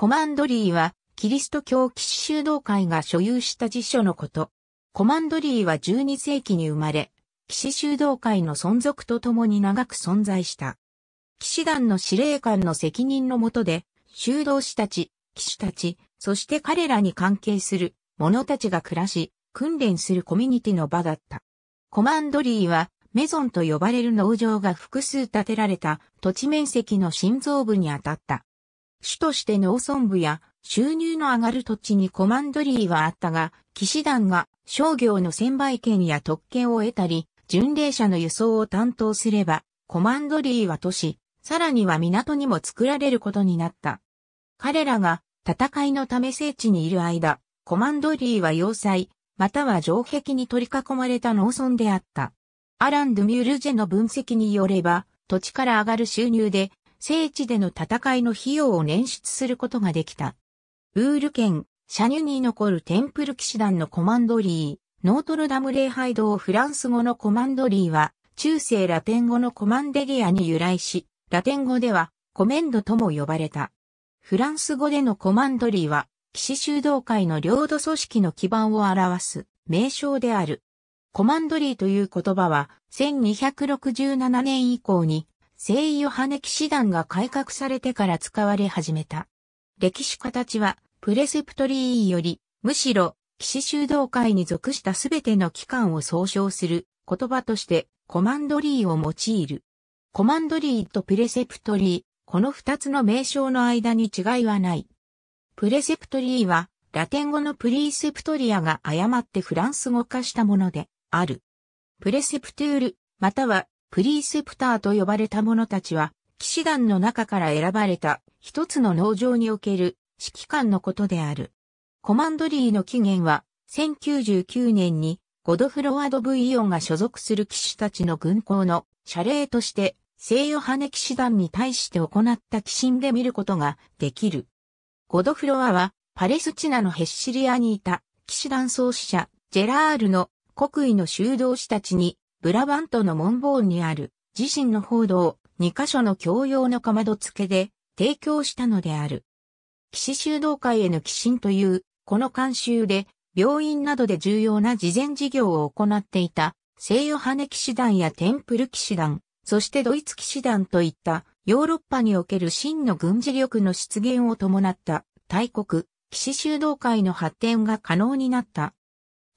コマンドリーは、キリスト教騎士修道会が所有した辞書のこと。コマンドリーは12世紀に生まれ、騎士修道会の存続とともに長く存在した。騎士団の司令官の責任のもとで、修道士たち、騎士たち、そして彼らに関係する者たちが暮らし、訓練するコミュニティの場だった。コマンドリーは、メゾンと呼ばれる農場が複数建てられた土地面積の心臓部にあたった。主として農村部や収入の上がる土地にコマンドリーはあったが、騎士団が商業の専売権や特権を得たり、巡礼者の輸送を担当すれば、コマンドリーは都市、さらには港にも作られることになった。彼らが戦いのため聖地にいる間、コマンドリーは要塞、または城壁に取り囲まれた農村であった。アラン・ドゥ・ミュールジェの分析によれば、土地から上がる収入で聖地での戦いの費用を捻出することができた。ウール県、シャニュに残るテンプル騎士団のコマンドリー、ノートルダム礼拝堂フランス語のコマンドリーは、中世ラテン語のコマンデリアに由来し、ラテン語ではコメンドとも呼ばれた。フランス語でのコマンドリーは、騎士修道会の領土組織の基盤を表す名称である。コマンドリーという言葉は、1267年以降に聖ヨハネ騎士団が改革されてから使われ始めた。歴史家たちは、プレセプトリーより、むしろ、騎士修道会に属したすべての機関を総称する言葉として、コマンドリーを用いる。コマンドリーとプレセプトリー、この二つの名称の間に違いはない。プレセプトリーは、ラテン語のプリーセプトリアが誤ってフランス語化したものである。プレセプトゥール、またはプリーセプターと呼ばれた者たちは、騎士団の中から選ばれた一つの農場における指揮官のことである。コマンドリーの起源は、1099年にゴドフロワード・ブイヨンが所属する騎士たちの軍港の謝礼として、西ヨハネ騎士団に対して行った寄進で見ることができる。ゴドフロワは、パレスチナのヘッシリアにいた騎士団創始者、ジェラールの国威の修道士たちにブラバントの門坊にある自身の報道2カ所の教養のかまど付けで提供したのである。騎士修道会への寄進という、この慣習で、病院などで重要な事前事業を行っていた、西ヨハネ騎士団やテンプル騎士団、そしてドイツ騎士団といったヨーロッパにおける真の軍事力の出現を伴った大国、騎士修道会の発展が可能になった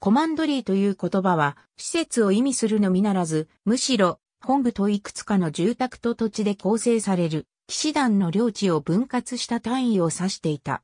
コマンドリーという言葉は、施設を意味するのみならず、むしろ、本部といくつかの住宅と土地で構成される、騎士団の領地を分割した単位を指していた。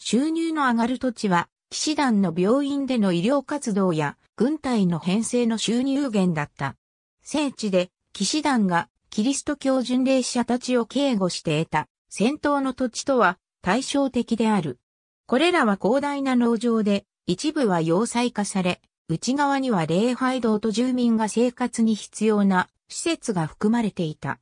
収入の上がる土地は、騎士団の病院での医療活動や、軍隊の編成の収入源だった。聖地で、騎士団が、キリスト教巡礼者たちを警護して得た、戦闘の土地とは、対照的である。これらは広大な農場で、一部は要塞化され、内側には礼拝堂と住民が生活に必要な施設が含まれていた。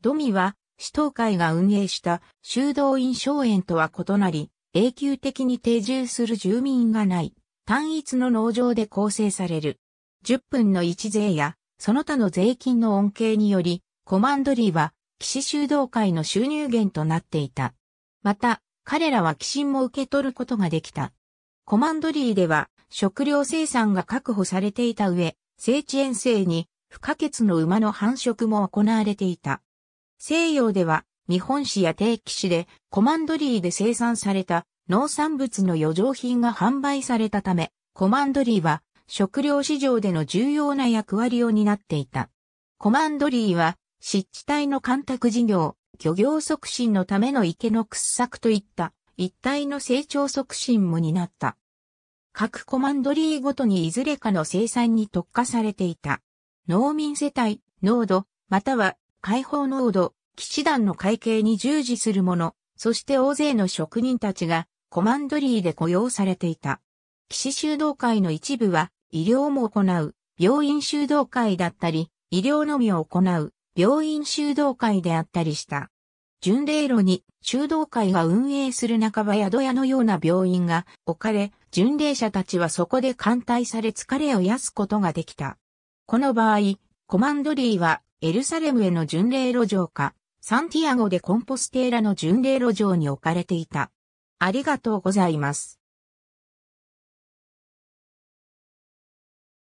ドミは、市東会が運営した修道院荘園とは異なり、永久的に定住する住民がない、単一の農場で構成される。10分の1税や、その他の税金の恩恵により、コマンドリーは、騎士修道会の収入源となっていた。また、彼らは寄進も受け取ることができた。コマンドリーでは食料生産が確保されていた上、聖地遠征に不可欠の馬の繁殖も行われていた。西洋では日本史や定期市でコマンドリーで生産された農産物の余剰品が販売されたため、コマンドリーは食料市場での重要な役割を担っていた。コマンドリーは湿地帯の干拓事業、漁業促進のための池の掘削といった一帯の成長促進も担った。各コマンドリーごとにいずれかの生産に特化されていた。農民世帯、濃度、または解放濃度、騎士団の会計に従事する者、そして大勢の職人たちがコマンドリーで雇用されていた。騎士修道会の一部は医療も行う病院修道会だったり、医療のみを行う病院修道会であったりした。巡礼路に修道会が運営する半ば宿屋のような病院が置かれ、巡礼者たちはそこで艦隊され疲れを癒すことができた。この場合、コマンドリーはエルサレムへの巡礼路上か、サンティアゴでコンポステーラの巡礼路上に置かれていた。ありがとうございます。